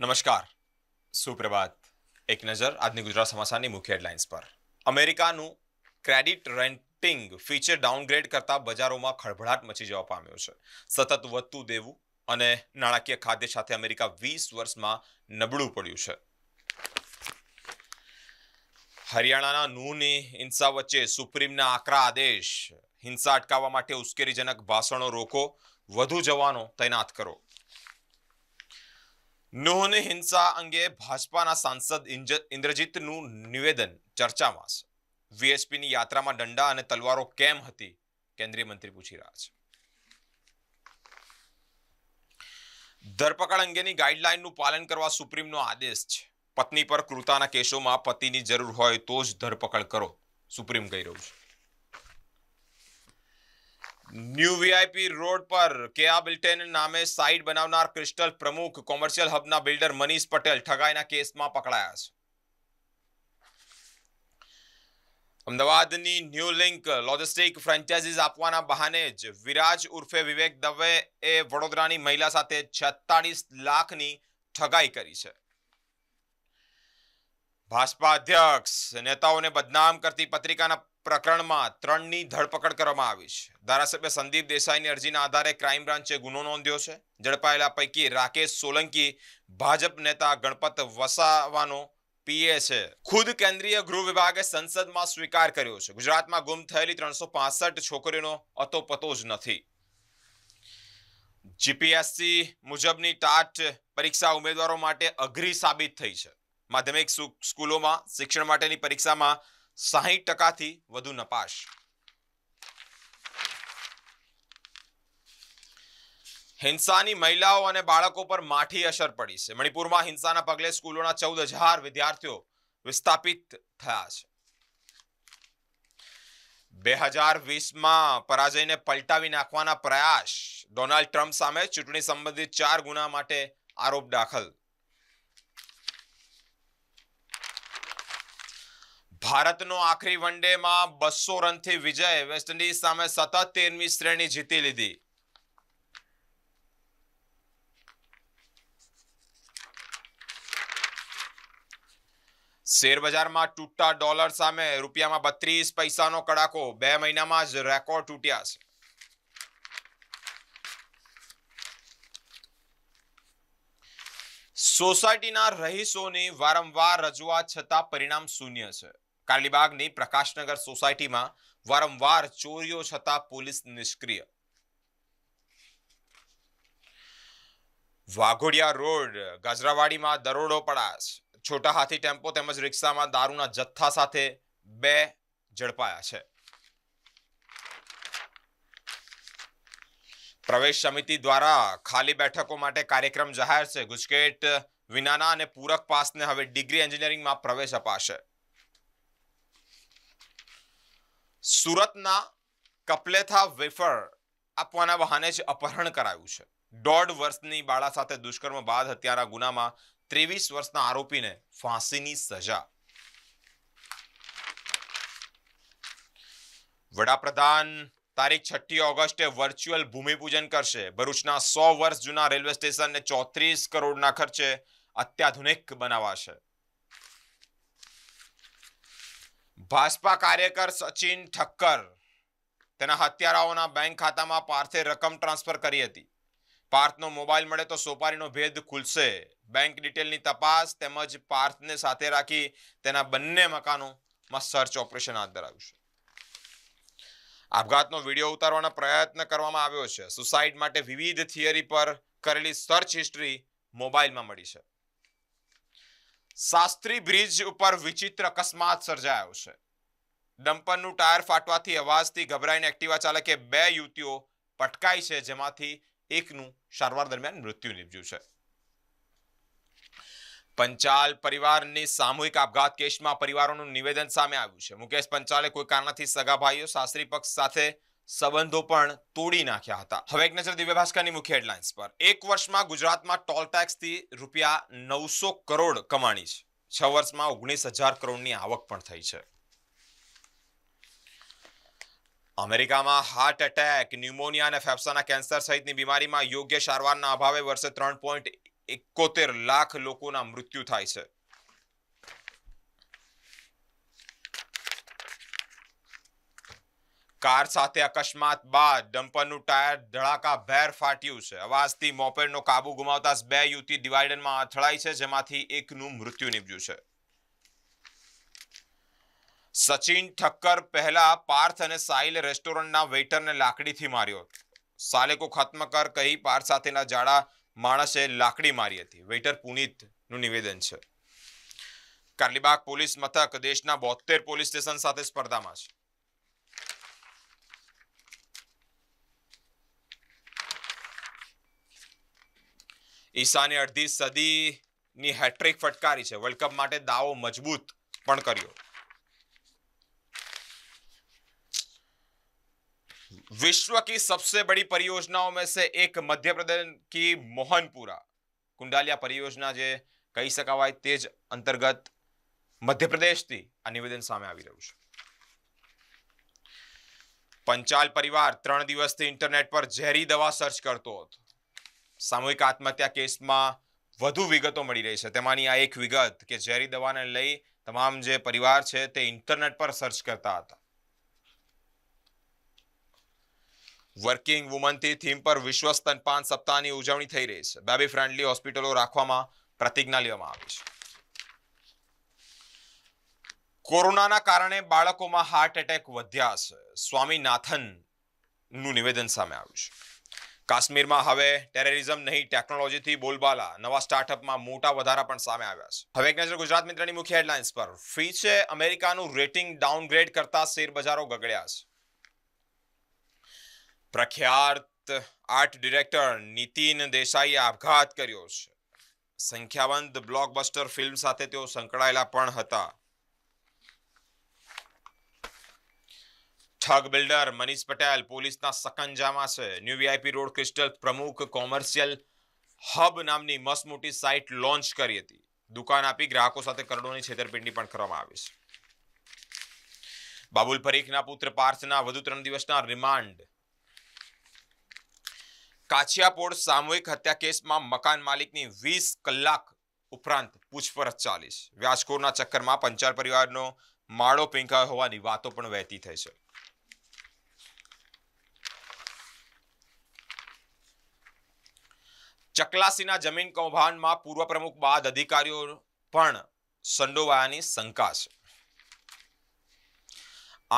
નમસ્કાર સુપ્રભાત એક નજર આજની ગુજરાત સમાચારની મુખ્ય હેડલાઇન્સ પર અમેરિકાનું ક્રેડિટ રેન્ટિંગ ફીચર ડાઉનગ્રેડ કરતા બજારોમાં ખળભળાટ મચી જવા પામ્યો છે સતત વધતું દેવું અને નાણાકીય ખાદ્ય સાથે અમેરિકા વીસ વર્ષમાં નબળું પડ્યું છે હરિયાણાના નૂની હિંસા વચ્ચે સુપ્રીમના આકરા આદેશ હિંસા અટકાવવા માટે ઉશ્કેરીજનક ભાષણો રોકો વધુ જવાનો તૈનાત કરો નુહની હિંસા અંગે ભાજપાના સાંસદ ઇન્દ્રજીતનું નિવેદન ચર્ચામાં છે વીએસપીની યાત્રામાં દંડા અને તલવારો કેમ હતી કેન્દ્રીય મંત્રી પૂછી રહ્યા છે ધરપકડ અંગેની ગાઈડલાઇનનું પાલન કરવા સુપ્રીમનો આદેશ છે પત્ની પર કૃતાના કેસોમાં પતિની જરૂર હોય તો જ ધરપકડ કરો સુપ્રીમ કહી રહ્યું છે ન્યૂ વીઆઈપી રોડ પર કેઆ બિલ્ટેન નામે સાઇટ બનાવનાર ક્રિસ્ટલ પ્રમુખ કોમર્શિયલ હબના બિલ્ડર મનીષ પટેલ ઠગાઈના કેસમાં પકડાયા છે અમદાવાદની ન્યૂ લિંક લોજિસ્ટિક ફ્રેન્ચાઇઝીસ આપવાના બહાને જ વિરાજ ઉર્ફે વિવેક દવે એ વડોદરાની મહિલા સાથે છત્તાળીસ લાખની ઠગાઈ કરી છે ભાજપા અધ્યક્ષ નેતાઓને બદનામ કરતી પત્રિકાના પ્રકરણમાં ત્રણની ધરપકડ કરવામાં આવી છે ધારાસભ્ય સંદીપ દેસાઈની અરજીના આધારે ક્રાઇમ બ્રાન્ચે ગુનો નોંધ્યો છે ઝડપાયેલા પૈકી રાકેશ સોલંકી ભાજપ નેતા ગણપત વસાવાનો પીએ છે ખુદ કેન્દ્રીય ગૃહ વિભાગે સંસદમાં સ્વીકાર કર્યો છે ગુજરાતમાં ગુમ થયેલી ત્રણસો છોકરીનો અતોપતો જ નથી જીપીએસસી મુજબની ટાટ પરીક્ષા ઉમેદવારો માટે અઘરી સાબિત થઈ છે માધ્યમિક સ્કૂલોમાં શિક્ષણ માટેની પરીક્ષામાં સાહીઠ ટકાથી વધુ નપાશ હિંસાની મહિલાઓ અને બાળકો પર માઠી અસર પડી છે મણિપુરમાં હિંસાના પગલે સ્કૂલોના ચૌદ હજાર વિદ્યાર્થીઓ વિસ્થાપિત થયા છે બે હજાર વીસમાં પરાજયને પલટાવી નાખવાના પ્રયાસ ડોનાલ્ડ ટ્રમ્પ સામે ચૂંટણી સંબંધિત ચાર ગુના માટે આરોપ દાખલ ભારતનો આખરી વન ડેમાં બસો રનથી વિજય વેસ્ટ ઇન્ડિઝ સામે સતત તેરમી શ્રેણી જીતી લીધી શેરબજારમાં તૂટતા ડોલર સામે રૂપિયામાં બત્રીસ પૈસાનો કડાકો બે મહિનામાં જ રેકોર્ડ તૂટ્યા છે સોસાયટીના રહીશોની વારંવાર રજૂઆત છતાં પરિણામ શૂન્ય છે કાલીબાગની પ્રકાશનગર સોસાયટીમાં વારંવાર ચોરીઓ છતાં પોલીસ નિષ્ક્રિય વાઘોડિયા રોડ ગાજરાવાડીમાં દરોડો પડાશ છોટા હાથી ટેમ્પો તેમજ રિક્ષામાં દારૂના જથ્થા સાથે બે ઝડપાયા છે પ્રવેશ સમિતિ દ્વારા ખાલી બેઠકો માટે કાર્યક્રમ જાહેર છે ગુજકેટ વિનાના અને પૂરક પાસને હવે ડિગ્રી એન્જિનિયરિંગમાં પ્રવેશ અપાશે સુરતના કપલેથા વેફર આપવાના બહાને જ અપહરણ કરાયું છે દોઢ વર્ષની બાળા સાથે દુષ્કર્મ બાદ હત્યાના ગુનામાં ત્રેવીસ વર્ષના આરોપીને ફાંસીની સજા વડાપ્રધાન તારીખ છઠ્ઠી ઓગસ્ટે વર્ચ્યુઅલ ભૂમિપૂજન કરશે ભરૂચના સો વર્ષ જૂના રેલવે સ્ટેશનને ચોત્રીસ કરોડના ખર્ચે અત્યાધુનિક બનાવાશે ભાજપા કાર્યકર સચિન ઠક્કર તેના હત્યારાઓના બેંક ખાતામાં પાર્થે રકમ ટ્રાન્સફર કરી હતી પાર્થનો મોબાઈલ મળે તો સોપારીનો ભેદ ખુલશે બેંક ડિટેલની તપાસ તેમજ પાર્થને સાથે રાખી તેના બંને મકાનોમાં સર્ચ ઓપરેશન હાથ ધરાવ્યું છે આપઘાતનો વિડીયો ઉતારવાનો પ્રયત્ન કરવામાં આવ્યો છે સુસાઇડ માટે વિવિધ થિયરી પર કરેલી સર્ચ હિસ્ટ્રી મોબાઈલમાં મળી છે શાસ્ત્રી બ્રિજ ઉપર વિચિત્ર અકસ્માત સર્જાયો છે ડમ્પરનું ટાયર ફાટવાથી અવાજથી ગભરાઈને એક્ટિવા ચાલકે બે યુવતીઓ પટકાઈ છે જેમાંથી એકનું સારવાર દરમિયાન મૃત્યુ નિપજ્યું છે પંચાલ પરિવારની સામૂહિક આપઘાત કેસમાં પરિવારોનું નિવેદન સામે આવ્યું છે મુકેશ પંચાલે કોઈ કારણથી સગા ભાઈઓ સાસરી પક્ષ સાથે સંબંધો પણ તોડી નાખ્યા હતા હવે એક નજર દિવ્ય ભાસ્કરની મુખ્ય હેડલાઇન્સ પર એક વર્ષમાં ગુજરાતમાં ટોલ ટેક્સથી રૂપિયા નવસો કરોડ કમાણી છે છ વર્ષમાં ઓગણીસ હજાર કરોડની આવક પણ થઈ છે અમેરિકામાં હાર્ટ એટેક ન્યુમોનિયા અને ફેફસાના કેન્સર સહિતની બીમારીમાં યોગ્ય સારવારના અભાવે વર્ષે ત્રણ પોઈન્ટ એકોતેર લાખ લોકોના મૃત્યુ થાય છે કાર સાથે અકસ્માત બાદ ડમ્પરનું ટાયર ધડાકા ભેર ફાટ્યું છે અવાજથી મોપેડનો કાબુ ગુમાવતા બે યુવતી ડિવાઇડરમાં અથડાઈ છે જેમાંથી એકનું મૃત્યુ નીપજ્યું છે સચિન ઠક્કર પહેલા પાર્થ અને સાહિલે રેસ્ટોરન્ટના વેઇટરને લાકડીથી માર્યો સાલે કો ખત્મ કર કહી પાર્થ સાથેના જાડા માણસે લાકડી મારી હતી વેઇટર પુનિતનું નિવેદન છે કાર્લીબાગ પોલીસ મથક દેશના બોતેર પોલીસ સ્ટેશન સાથે સ્પર્ધામાં છે ઈશાને અડધી સદીની હેટ્રિક ફટકારી છે વર્લ્ડ કપ માટે દાવો મજબૂત પણ કર્યો વિશ્વ की सबसे बड़ी परियोजनाओं में से एक मध्य प्रदेश કુંડાલિયા પરિયોજના જે કહી શકાવાય તે જ અંતર્ગત મધ્યપ્રદેશથી આ નિવેદન સામે આવી રહ્યું છે પંચાલ પરિવાર ત્રણ દિવસથી ઇન્ટરનેટ પર ઝેરી દવા સર્ચ કરતો હતો સામૂહિક આત્મહત્યા કેસમાં વધુ વિગતો મળી રહી છે તેમાંની આ એક વિગત કે ઝેરી દવાને લઈ તમામ જે પરિવાર છે તે ઇન્ટરનેટ પર સર્ચ કરતા હતા વર્કિંગ વુમનથી થીમ પર વિશ્વ સ્તનપાન સપ્તાહની ઉજવણી થઈ રહી છે બેબી ફ્રેન્ડલી હોસ્પિટલો રાખવામાં પ્રતિજ્ઞા લેવામાં આવી છે કોરોનાના કારણે બાળકોમાં હાર્ટ એટેક વધ્યા છે સ્વામીનાથનનું નિવેદન સામે આવ્યું છે કાશ્મીરમાં હવે ટેરરિઝમ નહીં ટેકનોલોજીથી બોલબાલા નવા સ્ટાર્ટઅપમાં મોટા વધારા પણ સામે આવ્યા છે હવે એક નજર ગુજરાત મિત્રની મુખ્ય હેડલાઇન્સ પર ફીચે અમેરિકાનું રેટિંગ ડાઉનગ્રેડ કરતા શેરબજારો ગગડ્યા છે પ્રખ્યાત આર્ટ ડિરેક્ટર નીતિન દેસાઈએ આપઘાત કર્યો છે સંખ્યાબંધ બ્લોકબસ્ટર ફિલ્મ સાથે તેઓ સંકળાયેલા પણ હતા ઠગ બિલ્ડર મનીષ પટેલ પોલીસના સકંજામાં છે new VIP road crystal Pramukh commercial hub નામની મસમોટી સાઇટ લોન્ચ કરી હતી દુકાન આપી ગ્રાહકો સાથે કરોડોની છેતરપિંડી પણ કરવામાં આવી છે બાબુલ પરીખના પુત્ર પાર્થના વધુ ત્રણ દિવસના રિમાન્ડ કાછિયાપોળ સામૂહિક હત્યા કેસમાં મકાન માલિકની વીસ કલાક ઉપરાંત પૂછપરછ ચાલી છે વ્યાજખોરના ચક્કરમાં પંચાલ પરિવારનો માળો પીંકાયો હોવાની વાતો પણ વહેતી થઈ છે ચકલાસીના જમીન કૌભાંડમાં પૂર્વ પ્રમુખ બાદ અધિકારીઓ પણ સંડોવાયાની શંકા છે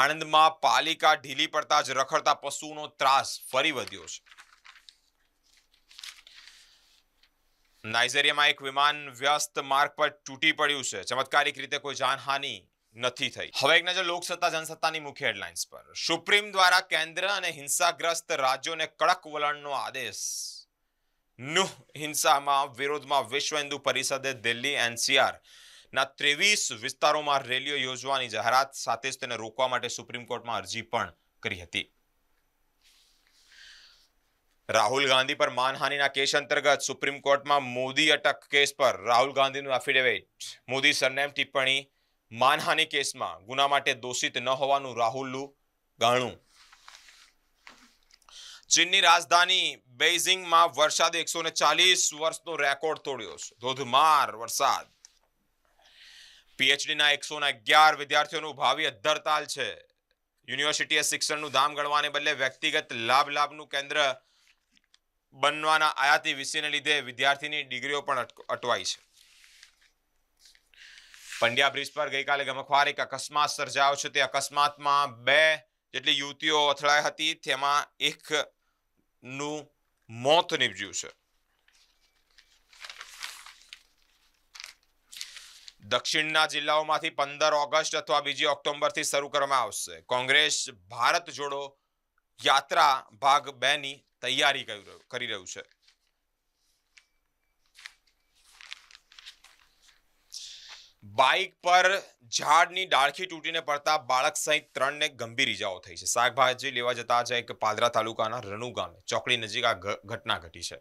આણંદમાં પાલિકા ઢીલી પડતા જ રખડતા પશુનો ત્રાસ ફરી વધ્યો છે નાઇજેરિયામાં એક વિમાન વ્યસ્ત માર્ગ પર તૂટી પડ્યું છે ચમત્કારિક રીતે કોઈ જાનહાની નથી થઈ હવે એક નજર લોકસત્તા જનસત્તાની મુખ્ય હેડલાઇન્સ પર સુપ્રીમ દ્વારા કેન્દ્ર અને હિંસાગ્રસ્ત રાજ્યોને કડક વલણનો આદેશ નુહ હિંસામાં વિરોધમાં વિશ્વ હિન્દુ પરિષદે દિલ્હી એનસીઆર ના ત્રેવીસ વિસ્તારોમાં રેલીઓ યોજવાની જાહેરાત સાથે જ તેને રોકવા માટે સુપ્રીમ કોર્ટમાં અરજી પણ કરી હતી રાહુલ ગાંધી પર માનહાનિના કેસ અંતર્ગત સુપ્રીમ કોર્ટમાં મોદી અટક કેસ પર રાહુલ ગાંધીનું એફિડેવિટ મોદી સરનેમ ટિપ્પણી માનહાનિ કેસમાં ગુના માટે દોષિત ન હોવાનું રાહુલનું ગાણું ચીનની રાજધાની બેઇઝિંગમાં વરસાદ એકસો ને ચાલીસ વર્ષનો રેકોર્ડ તોડ્યો છે ધોધમાર વરસાદ પીએચડીના એકસો ને અગિયાર વિદ્યાર્થીઓનું ભાવિ અદ્ધરતાલ છે યુનિવર્સિટીએ શિક્ષણનું ધામ ગણવાને બદલે વ્યક્તિગત લાભ લાભનું કેન્દ્ર બનવાના આયાતી વિષયને લીધે વિદ્યાર્થીની ડિગ્રીઓ પણ અટવાઈ છે પંડ્યા બ્રિજ પર ગઈકાલે ગમખવાર એક અકસ્માત સર્જાયો છે તે અકસ્માતમાં બે જેટલી યુવતીઓ અથડાઈ હતી તેમાં એક નું મોત નીપજ્યું છે દક્ષિણના જિલ્લાઓમાંથી પંદર ઓગસ્ટ અથવા બીજી ઓક્ટોબરથી શરૂ કરવામાં આવશે કોંગ્રેસ ભારત જોડો યાત્રા ભાગ બેની તૈયારી કરી રહ્યું છે બાઇક પર ઝાડની ડાળખી તૂટીને પડતા બાળક સહિત ત્રણને ગંભીર ઇજાઓ થઈ છે શાકભાજી લેવા જતા જ એક પાદરા તાલુકાના રણુ ગામે ચોકડી નજીક આ ઘટના ઘટી છે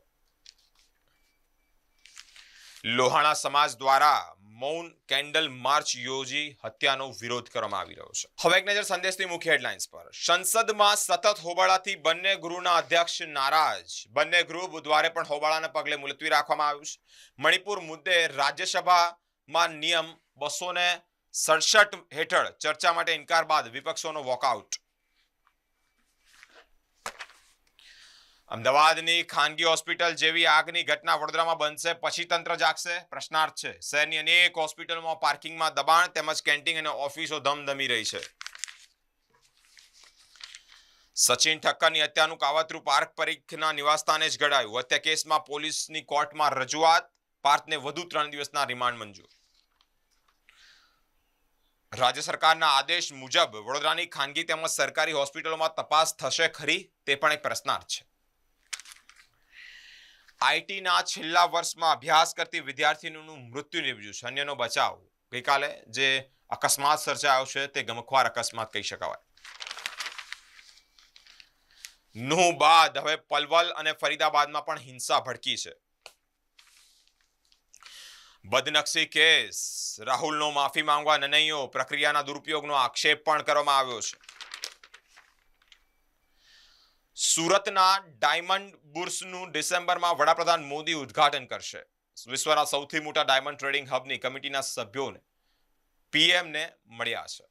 લોહાણા સમાજ દ્વારા મૌન કેન્ડલ માર્ચ યોજી હત્યાનો વિરોધ કરવામાં આવી રહ્યો છે હવે એક નજર સંદેશની મુખ્ય હેડલાઇન્સ પર સંસદમાં સતત હોબાળાથી બંને ગૃહના અધ્યક્ષ નારાજ બંને ગૃહ બુધવારે પણ હોબાળાના પગલે મુલતવી રાખવામાં આવ્યું છે મણિપુર મુદ્દે રાજ્યસભામાં નિયમ બસો ને સડસઠ હેઠળ ચર્ચા માટે ઇનકાર બાદ વિપક્ષોનો વોકઆઉટ અમદાવાદની ખાનગી હોસ્પિટલ જેવી આગની ઘટના વડોદરામાં બનશે પછી તંત્ર જાગશે પ્રશ્નાર્થ છે શહેરની અનેક હોસ્પિટલમાં પાર્કિંગમાં દબાણ તેમજ કેન્ટીન અને ઓફિસો ધમધમી રહી છે સચિન ઠક્કરની હત્યાનું કાવતરું પાર્ક પરીખના નિવાસસ્થાને જ ઘડાયું હત્યા કેસમાં પોલીસની કોર્ટમાં રજૂઆત પાર્થને વધુ ત્રણ દિવસના રિમાન્ડ મંજૂર રાજ્ય સરકારના આદેશ મુજબ વડોદરાની ખાનગી તેમજ સરકારી હોસ્પિટલોમાં તપાસ થશે ખરી તે પણ એક પ્રશ્નાર્થ છે આઈટીના છેલ્લા વર્ષમાં અભ્યાસ કરતી વિદ્યાર્થીનીનું મૃત્યુ નીપજ્યું છે અન્યનો બચાવ ગઈકાલે જે અકસ્માત સર્જાયો છે તે ગમખવાર અકસ્માત કહી શકાય નું બાદ હવે પલવલ અને ફરીદાબાદમાં પણ હિંસા ભડકી છે બદનક્ષી કેસ રાહુલનો માફી માંગવા નનૈયો પ્રક્રિયાના દુરુપયોગનો આક્ષેપ પણ કરવામાં આવ્યો છે સુરતના ડાયમંડ બુર્સનું ડિસેમ્બરમાં વડાપ્રધાન મોદી ઉદ્ઘાટન કરશે વિશ્વના સૌથી મોટા ડાયમંડ ટ્રેડિંગ હબની કમિટીના સભ્યોને પીએમને મળ્યા છે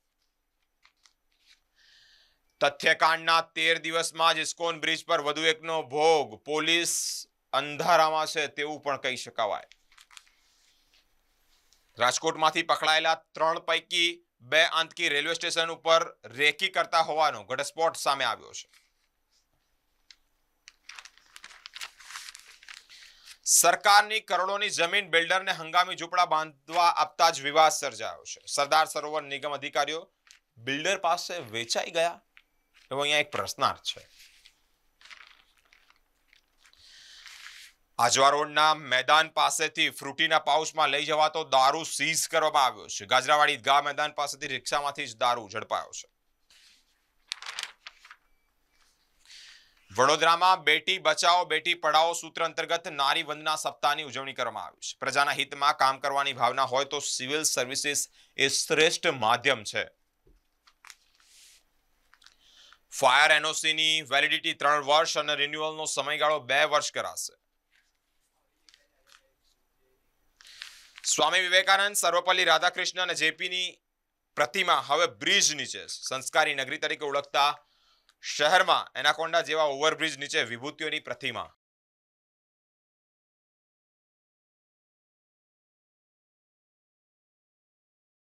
તથ્યકાંડના તેર દિવસમાં જ ઇસ્કોન બ્રિજ પર વધુ એકનો ભોગ પોલીસ અંધારામાં છે તેવું પણ કહી શકાવાય રાજકોટમાંથી પકડાયેલા ત્રણ પૈકી બે આંતકી રેલવે સ્ટેશન ઉપર રેકી કરતા હોવાનો ઘટસ્ફોટ સામે આવ્યો છે સરકારની કરોડોની જમીન બિલ્ડરને હંગામી ઝૂંપડા બાંધવા આપતા જ વિવાદ સર્જાયો છે સરદાર સરોવર નિગમ અધિકારીઓ બિલ્ડર પાસે વેચાઈ ગયા એવો અહીંયા એક પ્રશ્નાર્થ છે આજવા રોડના મેદાન પાસેથી ફ્રૂટીના પાઉચમાં લઈ જવાતો દારૂ સીઝ કરવામાં આવ્યો છે ગાજરાવાડી ઈદગાહ મેદાન પાસેથી રિક્ષામાંથી જ દારૂ ઝડપાયો છે વડોદરામાં બેટી બચાવો બેટી પઢાઓ સૂત્ર અંતર્ગત નારી વંદના સપ્તાહની ઉજવણી કરવામાં આવી છે પ્રજાના હિતમાં કામ કરવાની ભાવના હોય તો સિવિલ સર્વિસીસ એ શ્રેષ્ઠ માધ્યમ છે ફાયર એનઓસીની વેલિડિટી ત્રણ વર્ષ અને રિન્યુઅલનો સમયગાળો બે વર્ષ કરાશે સ્વામી વિવેકાનંદ સર્વપલ્લી રાધાકૃષ્ણ અને જેપીની પ્રતિમા હવે બ્રિજ નીચે સંસ્કારી નગરી તરીકે ઓળખતા શહેરમાં એનાકોન્ડા જેવા ઓવરબ્રિજ નીચે વિભૂતિઓની પ્રતિમા